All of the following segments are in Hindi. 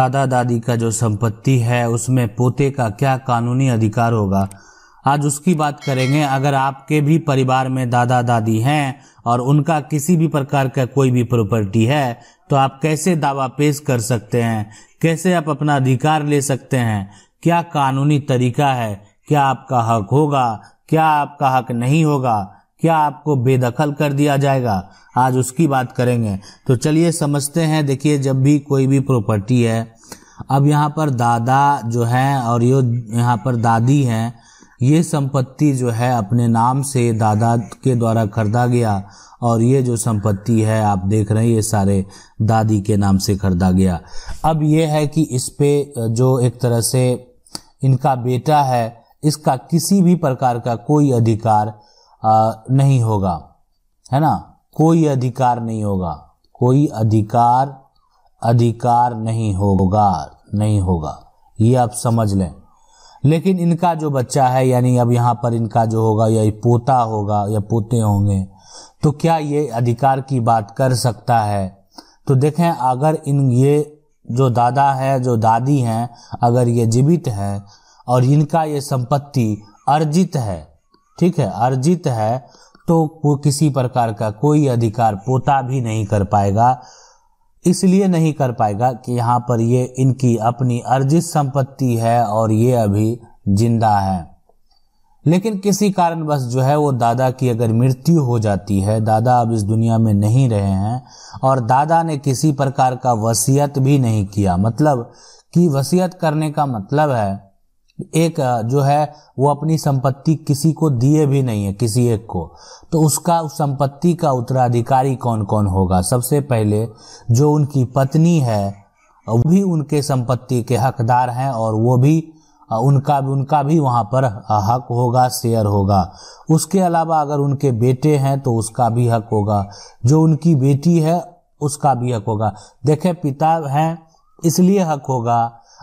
दादा दादी का जो संपत्ति है उसमें पोते का क्या कानूनी अधिकार होगा आज उसकी बात करेंगे अगर आपके भी परिवार में दादा दादी हैं और उनका किसी भी प्रकार का कोई भी प्रॉपर्टी है तो आप कैसे दावा पेश कर सकते हैं कैसे आप अपना अधिकार ले सकते हैं क्या कानूनी तरीका है क्या आपका हक होगा क्या आपका हक नहीं होगा क्या आपको बेदखल कर दिया जाएगा आज उसकी बात करेंगे तो चलिए समझते हैं देखिए जब भी कोई भी प्रॉपर्टी है अब यहाँ पर दादा जो है और यो यहाँ पर दादी है ये संपत्ति जो है अपने नाम से दादा के द्वारा खरीदा गया और ये जो संपत्ति है आप देख रहे हैं ये सारे दादी के नाम से खरीदा गया अब ये है कि इस पे जो एक तरह से इनका बेटा है इसका किसी भी प्रकार का कोई अधिकार नहीं होगा है ना कोई अधिकार नहीं होगा कोई अधिकार अधिकार नहीं होगा नहीं होगा ये आप समझ लें लेकिन इनका जो बच्चा है यानी अब यहाँ पर इनका जो होगा या पोता होगा या पोते होंगे तो क्या ये अधिकार की बात कर सकता है तो देखें अगर इन ये जो दादा है जो दादी हैं अगर ये जीवित हैं और इनका ये संपत्ति अर्जित है ठीक है अर्जित है तो वो किसी प्रकार का कोई अधिकार पोता भी नहीं कर पाएगा इसलिए नहीं कर पाएगा कि यहाँ पर ये इनकी अपनी अर्जित संपत्ति है और ये अभी जिंदा है लेकिन किसी कारणवश जो है वो दादा की अगर मृत्यु हो जाती है दादा अब इस दुनिया में नहीं रहे हैं और दादा ने किसी प्रकार का वसीयत भी नहीं किया मतलब कि वसीयत करने का मतलब है एक जो है वो अपनी संपत्ति किसी को दिए भी नहीं है किसी एक को तो उसका उस संपत्ति का उत्तराधिकारी कौन कौन होगा सबसे पहले जो उनकी पत्नी है वो भी उनके संपत्ति के हकदार हैं और वो भी उनका भी उनका भी वहाँ पर हक होगा शेयर होगा उसके अलावा अगर उनके बेटे हैं तो उसका भी हक होगा जो उनकी बेटी है उसका भी हक होगा देखें पिता हैं इसलिए हक होगा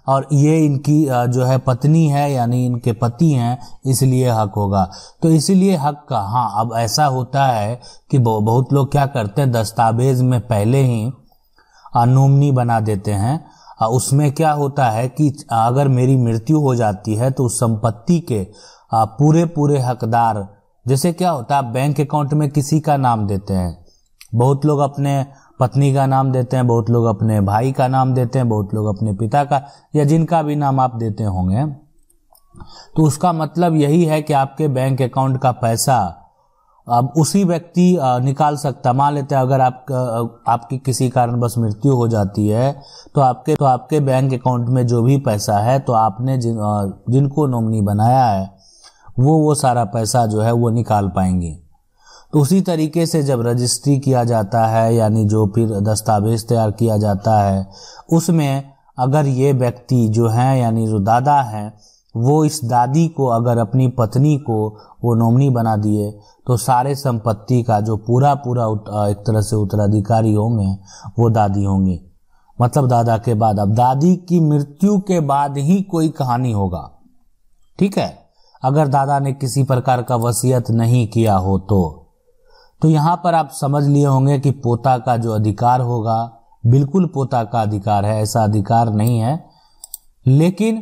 और ये इनकी जो है पत्नी है यानी इनके पति हैं इसलिए हक होगा तो इसीलिए हक का हाँ अब ऐसा होता है कि बहुत लोग क्या करते हैं दस्तावेज में पहले ही नोमनी बना देते हैं उसमें क्या होता है कि अगर मेरी मृत्यु हो जाती है तो उस संपत्ति के पूरे पूरे हकदार जैसे क्या होता है बैंक अकाउंट में किसी का नाम देते हैं बहुत लोग अपने पत्नी का नाम देते हैं बहुत लोग अपने भाई का नाम देते हैं बहुत लोग अपने पिता का या जिनका भी नाम आप देते होंगे तो उसका मतलब यही है कि आपके बैंक अकाउंट का पैसा अब उसी व्यक्ति निकाल सकता मान लेते हैं अगर आप आपकी किसी कारण बस मृत्यु हो जाती है तो आपके तो आपके बैंक अकाउंट में जो भी पैसा है तो आपने जिन जिनको नॉमनी बनाया है वो वो सारा पैसा जो है वो निकाल पाएंगी तो उसी तरीके से जब रजिस्ट्री किया जाता है यानी जो फिर दस्तावेज तैयार किया जाता है उसमें अगर ये व्यक्ति जो है यानी जो दादा हैं वो इस दादी को अगर अपनी पत्नी को वो नोमनी बना दिए तो सारे संपत्ति का जो पूरा पूरा एक तरह से उत्तराधिकारी होंगे वो दादी होंगी मतलब दादा के बाद अब दादी की मृत्यु के बाद ही कोई कहानी होगा ठीक है अगर दादा ने किसी प्रकार का वसीयत नहीं किया हो तो तो यहाँ पर आप समझ लिए होंगे कि पोता का जो अधिकार होगा बिल्कुल पोता का अधिकार है ऐसा अधिकार नहीं है लेकिन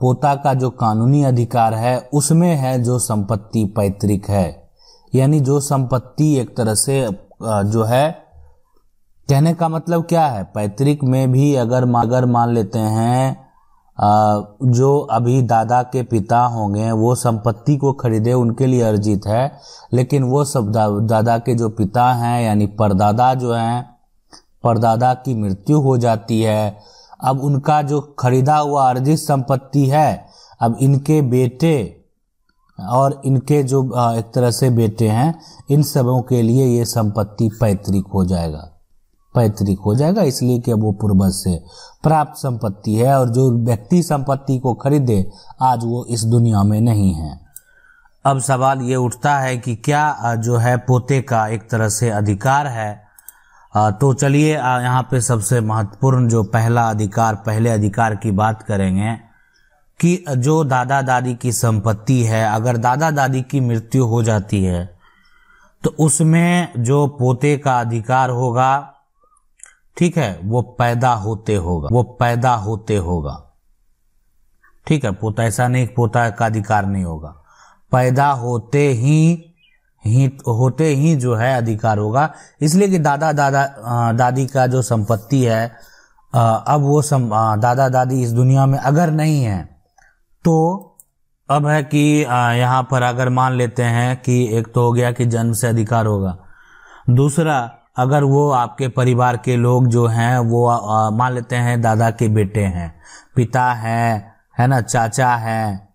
पोता का जो कानूनी अधिकार है उसमें है जो संपत्ति पैतृक है यानी जो संपत्ति एक तरह से जो है कहने का मतलब क्या है पैतृक में भी अगर अगर मान लेते हैं जो अभी दादा के पिता होंगे वो संपत्ति को खरीदे उनके लिए अर्जित है लेकिन वो सब दादा के जो पिता हैं यानी परदादा जो हैं परदादा की मृत्यु हो जाती है अब उनका जो खरीदा हुआ अर्जित संपत्ति है अब इनके बेटे और इनके जो एक तरह से बेटे हैं इन सबों के लिए ये संपत्ति पैतृक हो जाएगा पैतृक हो जाएगा इसलिए कि वो पूर्वज से प्राप्त संपत्ति है और जो व्यक्ति संपत्ति को खरीदे आज वो इस दुनिया में नहीं है अब सवाल ये उठता है कि क्या जो है पोते का एक तरह से अधिकार है तो चलिए यहाँ पे सबसे महत्वपूर्ण जो पहला अधिकार पहले अधिकार की बात करेंगे कि जो दादा दादी की संपत्ति है अगर दादा दादी की मृत्यु हो जाती है तो उसमें जो पोते का अधिकार होगा ठीक है वो पैदा होते होगा वो पैदा होते होगा ठीक है पोता ऐसा नहीं पोता का अधिकार नहीं होगा पैदा होते ही ही होते ही जो है अधिकार होगा इसलिए कि दादा दादा दादी का जो संपत्ति है अब वो सम, दादा दादी इस दुनिया में अगर नहीं है तो अब है कि यहाँ पर अगर मान लेते हैं कि एक तो हो गया कि जन्म से अधिकार होगा दूसरा अगर वो आपके परिवार के लोग जो हैं वो मान लेते हैं दादा के बेटे हैं पिता हैं है ना चाचा हैं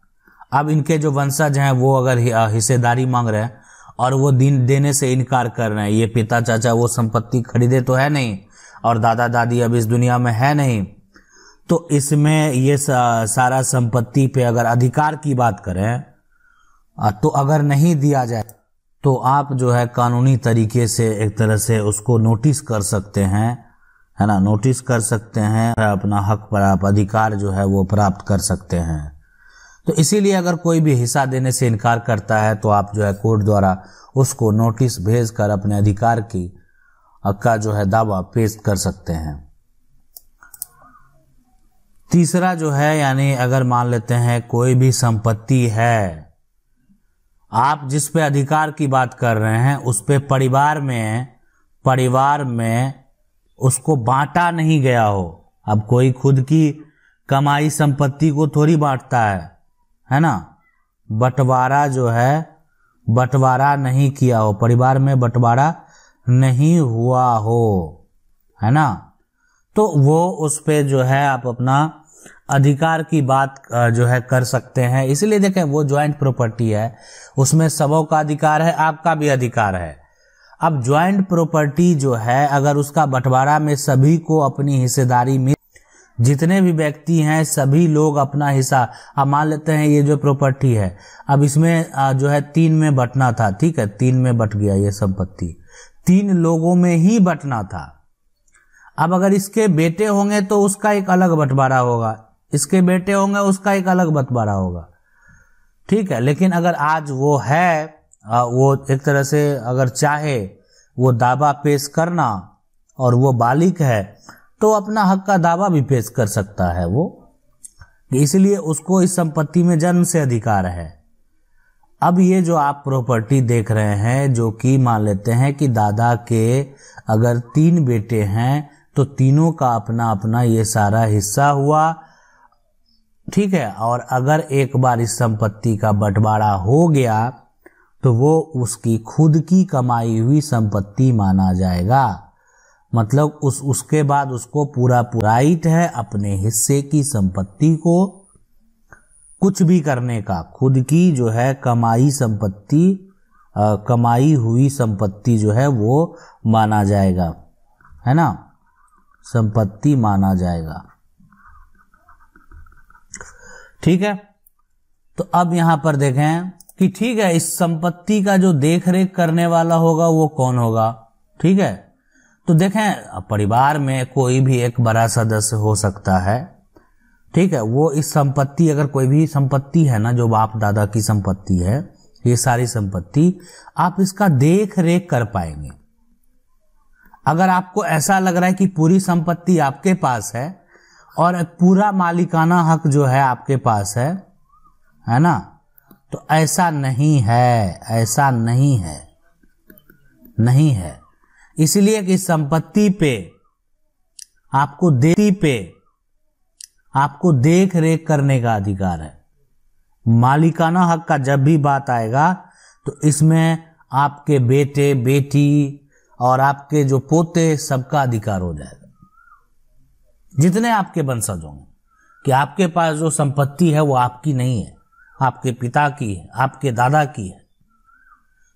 अब इनके जो वंशज हैं वो अगर हिस्सेदारी मांग रहे हैं और वो दिन देने से इनकार कर रहे हैं ये पिता चाचा वो संपत्ति खरीदे तो है नहीं और दादा दादी अब इस दुनिया में है नहीं तो इसमें ये सारा संपत्ति पे अगर अधिकार की बात करें तो अगर नहीं दिया जाए तो आप जो है कानूनी तरीके से एक तरह से उसको नोटिस कर सकते हैं है ना नोटिस कर सकते हैं अपना हक पर आप अधिकार जो है वो प्राप्त कर सकते हैं तो इसीलिए अगर कोई भी हिस्सा देने से इनकार करता है तो आप जो है कोर्ट द्वारा उसको नोटिस भेज कर अपने अधिकार की का जो है दावा पेश कर सकते हैं तीसरा जो है यानी अगर मान लेते हैं कोई भी संपत्ति है आप जिस पे अधिकार की बात कर रहे हैं उस पे परिवार में परिवार में उसको बांटा नहीं गया हो अब कोई खुद की कमाई संपत्ति को थोड़ी बांटता है है ना बंटवारा जो है बंटवारा नहीं किया हो परिवार में बंटवारा नहीं हुआ हो है ना तो वो उस पर जो है आप अपना अधिकार की बात जो है कर सकते हैं इसलिए देखें वो ज्वाइंट प्रॉपर्टी है उसमें सबों का अधिकार है आपका भी अधिकार है अब ज्वाइंट प्रॉपर्टी जो है अगर उसका बंटवारा में सभी को अपनी हिस्सेदारी मिल जितने भी व्यक्ति हैं सभी लोग अपना हिस्सा अब मान लेते हैं ये जो प्रॉपर्टी है अब इसमें जो है तीन में बंटना था ठीक है तीन में बट गया ये संपत्ति तीन लोगों में ही बंटना था अब अगर इसके बेटे होंगे तो उसका एक अलग बंटवारा होगा इसके बेटे होंगे उसका एक अलग बंटवारा होगा ठीक है लेकिन अगर आज वो है वो एक तरह से अगर चाहे वो दावा पेश करना और वो बालिक है तो अपना हक का दावा भी पेश कर सकता है वो इसलिए उसको इस संपत्ति में जन्म से अधिकार है अब ये जो आप प्रॉपर्टी देख रहे हैं जो कि मान लेते हैं कि दादा के अगर तीन बेटे हैं तो तीनों का अपना अपना ये सारा हिस्सा हुआ ठीक है और अगर एक बार इस संपत्ति का बंटवारा हो गया तो वो उसकी खुद की कमाई हुई संपत्ति माना जाएगा मतलब उस उसके बाद उसको पूरा पुराइट है अपने हिस्से की संपत्ति को कुछ भी करने का खुद की जो है कमाई संपत्ति कमाई हुई संपत्ति जो है वो माना जाएगा है ना संपत्ति माना जाएगा ठीक है तो अब यहां पर देखें कि ठीक है इस संपत्ति का जो देख रेख करने वाला होगा वो कौन होगा ठीक है तो देखें परिवार में कोई भी एक बड़ा सदस्य हो सकता है ठीक है वो इस संपत्ति अगर कोई भी संपत्ति है ना जो बाप दादा की संपत्ति है ये सारी संपत्ति आप इसका देख रेख कर पाएंगे अगर आपको ऐसा लग रहा है कि पूरी संपत्ति आपके पास है और पूरा मालिकाना हक जो है आपके पास है है ना तो ऐसा नहीं है ऐसा नहीं है नहीं है इसलिए कि संपत्ति पे आपको देती पे आपको देख रेख करने का अधिकार है मालिकाना हक का जब भी बात आएगा तो इसमें आपके बेटे बेटी और आपके जो पोते सबका अधिकार हो जाएगा जितने आपके वंशज होंगे कि आपके पास जो संपत्ति है वो आपकी नहीं है आपके पिता की है आपके दादा की है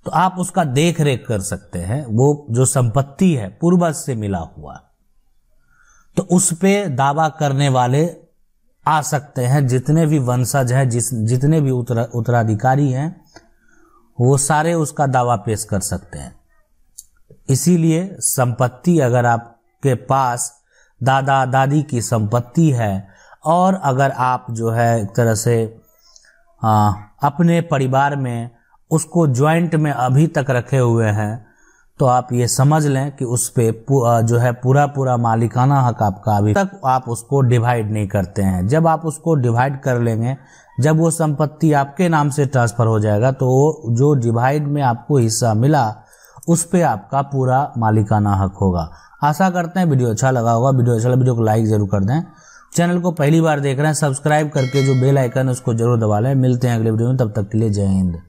तो आप उसका देख रेख कर सकते हैं वो जो संपत्ति है पूर्वज से मिला हुआ तो उस पे दावा करने वाले आ सकते हैं जितने भी वंशज हैं जिस जितने भी उत्तराधिकारी हैं वो सारे उसका दावा पेश कर सकते हैं इसीलिए संपत्ति अगर आपके पास दादा दादी की संपत्ति है और अगर आप जो है एक तरह से आ, अपने परिवार में उसको ज्वाइंट में अभी तक रखे हुए हैं तो आप ये समझ लें कि उस पर जो है पूरा पूरा मालिकाना हक आपका अभी तक आप उसको डिवाइड नहीं करते हैं जब आप उसको डिवाइड कर लेंगे जब वो संपत्ति आपके नाम से ट्रांसफ़र हो जाएगा तो वो जो डिवाइड में आपको हिस्सा मिला उस पर आपका पूरा मालिकाना हक होगा आशा करते हैं वीडियो अच्छा लगा होगा वीडियो अच्छा लगा वीडियो को लाइक जरूर कर दें चैनल को पहली बार देख रहे हैं सब्सक्राइब करके जो बेल आइकन है उसको जरूर दबा लें मिलते हैं अगले वीडियो में तब तक के लिए जय हिंद